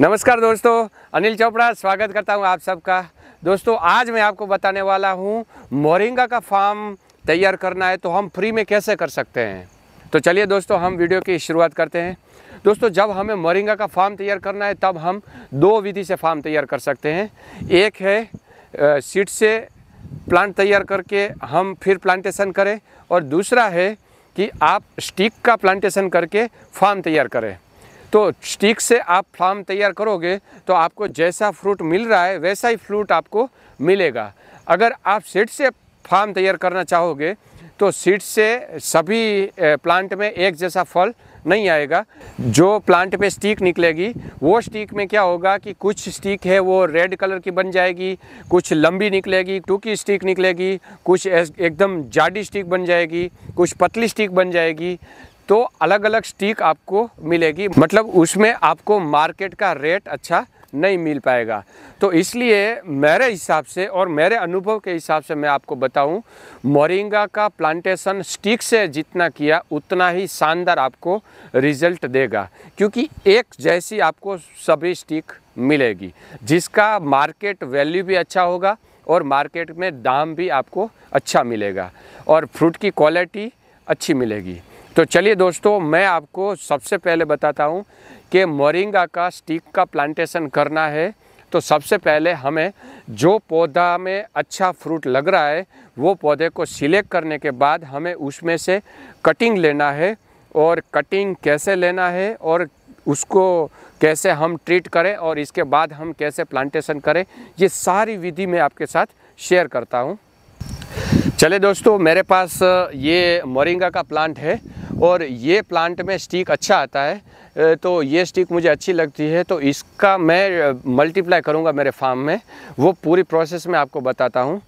नमस्कार दोस्तों अनिल चोपड़ा स्वागत करता हूं आप सबका दोस्तों आज मैं आपको बताने वाला हूं मोरिंगा का फार्म तैयार करना है तो हम फ्री में कैसे कर सकते हैं तो चलिए दोस्तों हम वीडियो की शुरुआत करते हैं दोस्तों जब हमें मोरिंगा का फार्म तैयार करना है तब हम दो विधि से फार्म तैयार कर सकते हैं एक है सीट से प्लांट तैयार करके हम फिर प्लांटेशन करें और दूसरा है कि आप स्टिक का प्लांटेशन करके फार्म तैयार करें तो स्टिक से आप फार्म तैयार करोगे तो आपको जैसा फ्रूट मिल रहा है वैसा ही फ्रूट आपको मिलेगा अगर आप सीड से फार्म तैयार करना चाहोगे तो सीड से सभी प्लांट में एक जैसा फल नहीं आएगा जो प्लांट पे स्टिक निकलेगी वो स्टिक में क्या होगा कि कुछ स्टिक है वो रेड कलर की बन जाएगी कुछ लंबी निकलेगी टूकी स्टिक निकलेगी कुछ एकदम जाडी स्टिक बन जाएगी कुछ पतली स्टिक बन जाएगी तो अलग अलग स्टिक आपको मिलेगी मतलब उसमें आपको मार्केट का रेट अच्छा नहीं मिल पाएगा तो इसलिए मेरे हिसाब से और मेरे अनुभव के हिसाब से मैं आपको बताऊं मोरिंगा का प्लांटेशन स्टिक से जितना किया उतना ही शानदार आपको रिजल्ट देगा क्योंकि एक जैसी आपको सभी स्टिक मिलेगी जिसका मार्केट वैल्यू भी अच्छा होगा और मार्केट में दाम भी आपको अच्छा मिलेगा और फ्रूट की क्वालिटी अच्छी मिलेगी तो चलिए दोस्तों मैं आपको सबसे पहले बताता हूँ कि मोरिंगा का स्टिक का प्लांटेशन करना है तो सबसे पहले हमें जो पौधा में अच्छा फ्रूट लग रहा है वो पौधे को सिलेक्ट करने के बाद हमें उसमें से कटिंग लेना है और कटिंग कैसे लेना है और उसको कैसे हम ट्रीट करें और इसके बाद हम कैसे प्लांटेशन करें ये सारी विधि मैं आपके साथ शेयर करता हूँ चले दोस्तों मेरे पास ये मोरिंगा का प्लांट है और ये प्लांट में स्टिक अच्छा आता है तो ये स्टिक मुझे अच्छी लगती है तो इसका मैं मल्टीप्लाई करूँगा मेरे फार्म में वो पूरी प्रोसेस में आपको बताता हूँ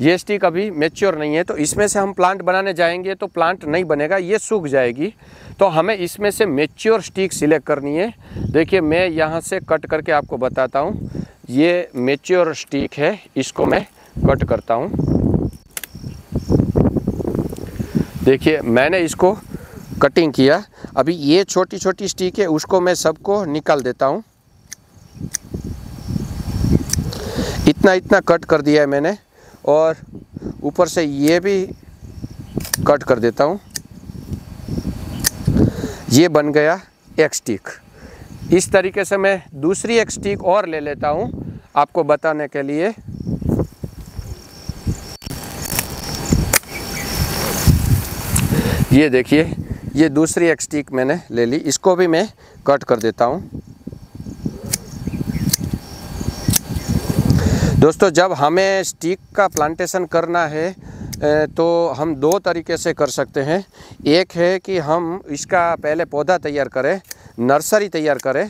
ये स्टिक अभी मेच्योर नहीं है तो इसमें से हम प्लांट बनाने जाएंगे तो प्लांट नहीं बनेगा ये सूख जाएगी तो हमें इसमें से मेच्योर स्टिक सिलेक्ट करनी है देखिए मैं यहाँ से कट करके आपको बताता हूँ ये मेच्योर स्टिक है इसको मैं कट करता हूँ देखिए मैंने इसको कटिंग किया अभी ये छोटी छोटी स्टिक है उसको मैं सबको निकाल देता हूँ इतना इतना कट कर दिया है मैंने और ऊपर से ये भी कट कर देता हूँ ये बन गया एक स्टिक इस तरीके से मैं दूसरी एक स्टिक और ले लेता हूँ आपको बताने के लिए ये देखिए ये दूसरी एक स्टिक मैंने ले ली इसको भी मैं कट कर देता हूँ दोस्तों जब हमें स्टिक का प्लांटेशन करना है तो हम दो तरीके से कर सकते हैं एक है कि हम इसका पहले पौधा तैयार करें नर्सरी तैयार करें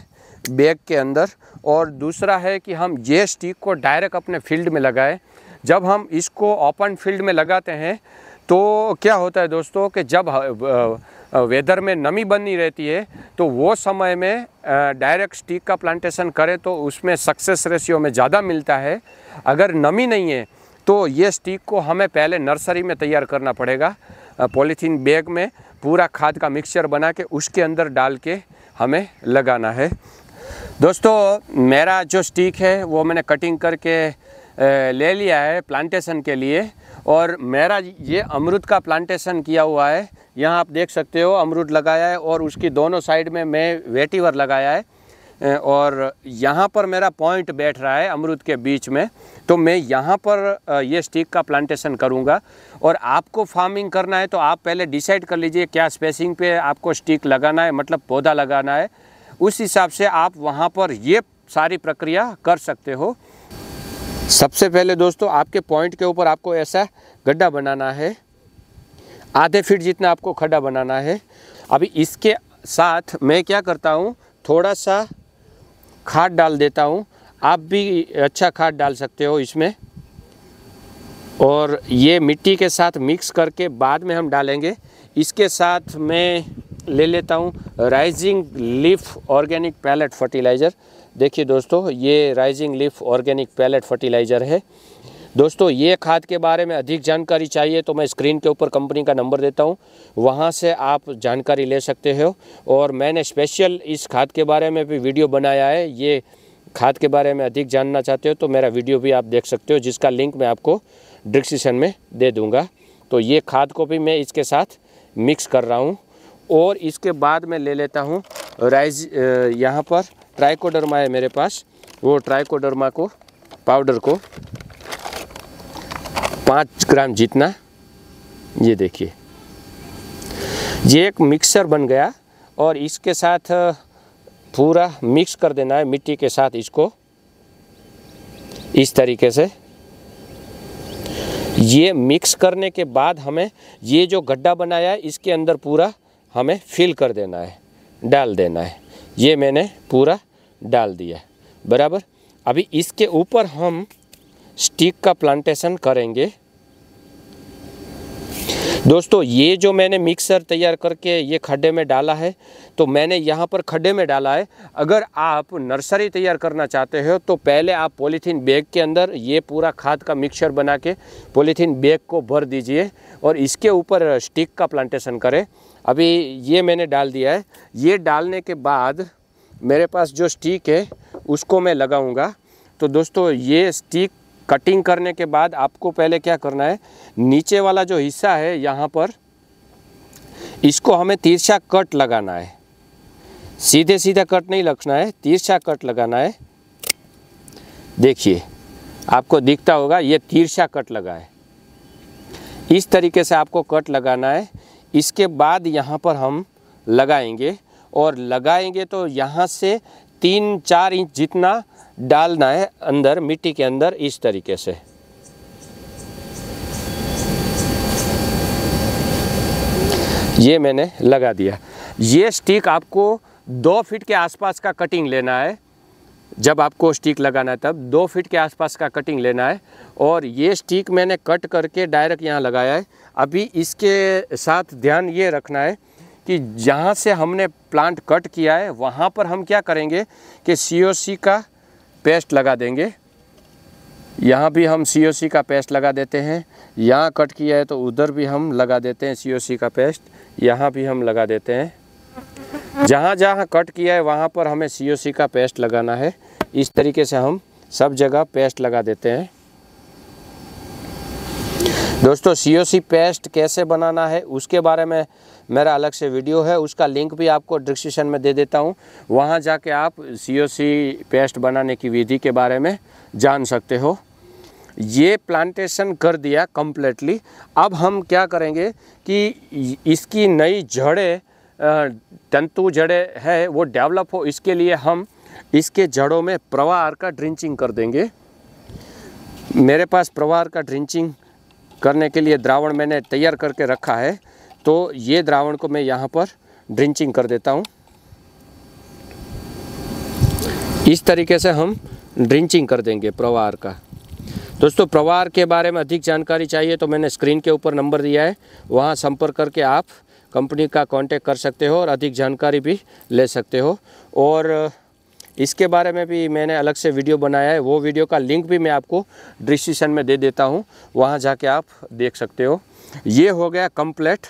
बैग के अंदर और दूसरा है कि हम ये स्टिक को डायरेक्ट अपने फील्ड में लगाएं जब हम इसको ओपन फील्ड में लगाते हैं तो क्या होता है दोस्तों कि जब वेदर में नमी बनी रहती है तो वो समय में डायरेक्ट स्टीक का प्लांटेशन करें तो उसमें सक्सेस रेशियो में ज़्यादा मिलता है अगर नमी नहीं है तो ये स्टीक को हमें पहले नर्सरी में तैयार करना पड़ेगा पॉलीथीन बैग में पूरा खाद का मिक्सचर बना के उसके अंदर डाल के हमें लगाना है दोस्तों मेरा जो स्टीक है वो मैंने कटिंग करके ले लिया है प्लांटेशन के लिए और मेरा ये अमरुद का प्लांटेशन किया हुआ है यहाँ आप देख सकते हो अमरुद लगाया है और उसकी दोनों साइड में मैं वेटीवर लगाया है और यहाँ पर मेरा पॉइंट बैठ रहा है अमरुद के बीच में तो मैं यहाँ पर ये स्टिक का प्लांटेशन करूँगा और आपको फार्मिंग करना है तो आप पहले डिसाइड कर लीजिए क्या स्पेसिंग पे आपको स्टिक लगाना है मतलब पौधा लगाना है उस हिसाब से आप वहाँ पर ये सारी प्रक्रिया कर सकते हो सबसे पहले दोस्तों आपके पॉइंट के ऊपर आपको ऐसा गड्ढा बनाना है आधे फीट जितना आपको खड्डा बनाना है अभी इसके साथ मैं क्या करता हूँ थोड़ा सा खाद डाल देता हूँ आप भी अच्छा खाद डाल सकते हो इसमें और ये मिट्टी के साथ मिक्स करके बाद में हम डालेंगे इसके साथ मैं ले लेता हूँ rising leaf organic pellet fertiliser देखिए दोस्तों ये rising leaf organic pellet fertiliser है दोस्तों ये खाद के बारे में अधिक जानकारी चाहिए तो मैं स्क्रीन के ऊपर कंपनी का नंबर देता हूँ वहाँ से आप जानकारी ले सकते हो और मैंने स्पेशल इस खाद के बारे में भी वीडियो बनाया है ये खाद के बारे में अधिक जानना चाहते हो तो मेरा वीडियो भी आप देख सकते हो जिसका लिंक मैं आपको डिस्क्रिप्शन में दे दूँगा तो ये खाद को भी मैं इसके साथ मिक्स कर रहा हूँ और इसके बाद मैं ले लेता हूँ राइज यहाँ पर ट्राइकोडर्मा है मेरे पास वो ट्राइकोडर्मा को पाउडर को पाँच ग्राम जितना ये देखिए ये एक मिक्सर बन गया और इसके साथ पूरा मिक्स कर देना है मिट्टी के साथ इसको इस तरीके से ये मिक्स करने के बाद हमें ये जो गड्ढा बनाया है इसके अंदर पूरा हमें फिल कर देना है डाल देना है ये मैंने पूरा डाल दिया बराबर अभी इसके ऊपर हम स्टिक का प्लांटेशन करेंगे दोस्तों ये जो मैंने मिक्सर तैयार करके ये खड्डे में डाला है तो मैंने यहाँ पर खड्डे में डाला है अगर आप नर्सरी तैयार करना चाहते हो तो पहले आप पॉलीथीन बैग के अंदर ये पूरा खाद का मिक्सर बना के पॉलीथीन बैग को भर दीजिए और इसके ऊपर स्टिक का प्लांटेशन करें अभी ये मैंने डाल दिया है ये डालने के बाद मेरे पास जो स्टिक है उसको मैं लगाऊंगा तो दोस्तों ये स्टिक कटिंग करने के बाद आपको पहले क्या करना है नीचे वाला जो हिस्सा है यहाँ पर इसको हमें तिरछा कट लगाना है सीधे सीधे कट नहीं लगना है तिरछा कट लगाना है देखिए आपको दिखता होगा ये तिरछा कट लगा है इस तरीके से आपको कट लगाना है इसके बाद यहाँ पर हम लगाएंगे और लगाएंगे तो यहाँ से तीन चार इंच जितना डालना है अंदर मिट्टी के अंदर इस तरीके से ये मैंने लगा दिया ये स्टिक आपको दो फीट के आसपास का कटिंग लेना है जब आपको स्टिक लगाना है तब दो फीट के आसपास का कटिंग लेना है और ये स्टिक मैंने कट करके डायरेक्ट यहाँ लगाया है अभी इसके साथ ध्यान ये रखना है कि जहाँ से हमने प्लांट कट किया है वहाँ पर हम क्या करेंगे कि सी का पेस्ट लगा देंगे यहाँ भी हम सी का पेस्ट लगा देते हैं यहाँ कट किया है तो उधर भी हम लगा देते हैं सी का पेस्ट यहाँ भी हम लगा देते हैं जहाँ जहाँ कट किया है वहाँ पर हमें सी का पेस्ट लगाना है इस तरीके से हम सब जगह पेस्ट लगा देते हैं दोस्तों सीओसी पेस्ट कैसे बनाना है उसके बारे में मेरा अलग से वीडियो है उसका लिंक भी आपको डिस्क्रिप्शन में दे देता हूँ वहाँ जाके आप सीओसी पेस्ट बनाने की विधि के बारे में जान सकते हो ये प्लांटेशन कर दिया कम्प्लीटली अब हम क्या करेंगे कि इसकी नई जड़ें तंतु जड़ें है वो डेवलप हो इसके लिए हम इसके जड़ों में प्रवार का ड्रिंचिंग कर देंगे मेरे पास प्रवार का ड्रिंचिंग करने के लिए द्रावण मैंने तैयार करके रखा है तो ये द्रावण को मैं यहाँ पर ड्रिंचिंग कर देता हूँ इस तरीके से हम ड्रिंचिंग कर देंगे प्रवार का दोस्तों प्रवार के बारे में अधिक जानकारी चाहिए तो मैंने स्क्रीन के ऊपर नंबर दिया है वहाँ संपर्क करके आप कंपनी का कांटेक्ट कर सकते हो और अधिक जानकारी भी ले सकते हो और इसके बारे में भी मैंने अलग से वीडियो बनाया है वो वीडियो का लिंक भी मैं आपको डिस्क्रिप्शन में दे देता हूँ वहाँ जाके आप देख सकते हो ये हो गया कम्प्लेट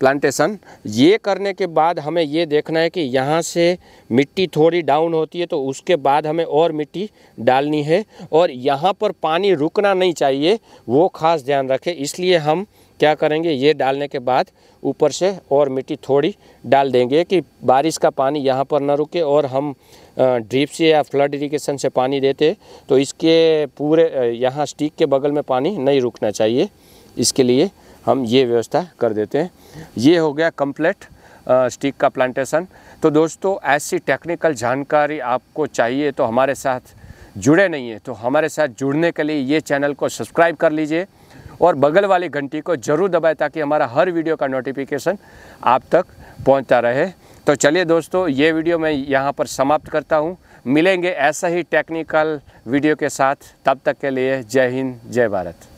प्लांटेशन ये करने के बाद हमें ये देखना है कि यहाँ से मिट्टी थोड़ी डाउन होती है तो उसके बाद हमें और मिट्टी डालनी है और यहाँ पर पानी रुकना नहीं चाहिए वो खास ध्यान रखें इसलिए हम क्या करेंगे ये डालने के बाद ऊपर से और मिट्टी थोड़ी डाल देंगे कि बारिश का पानी यहाँ पर ना रुके और हम ड्रिप से या फ्लड इरीगेशन से पानी देते तो इसके पूरे यहाँ स्टिक के बगल में पानी नहीं रुकना चाहिए इसके लिए हम ये व्यवस्था कर देते हैं ये हो गया कम्प्लेट स्टिक का प्लांटेशन तो दोस्तों ऐसी टेक्निकल जानकारी आपको चाहिए तो हमारे साथ जुड़े नहीं है तो हमारे साथ जुड़ने के लिए ये चैनल को सब्सक्राइब कर लीजिए और बगल वाली घंटी को ज़रूर दबाए ताकि हमारा हर वीडियो का नोटिफिकेशन आप तक पहुंचता रहे तो चलिए दोस्तों ये वीडियो मैं यहाँ पर समाप्त करता हूँ मिलेंगे ऐसा ही टेक्निकल वीडियो के साथ तब तक के लिए जय हिंद जय भारत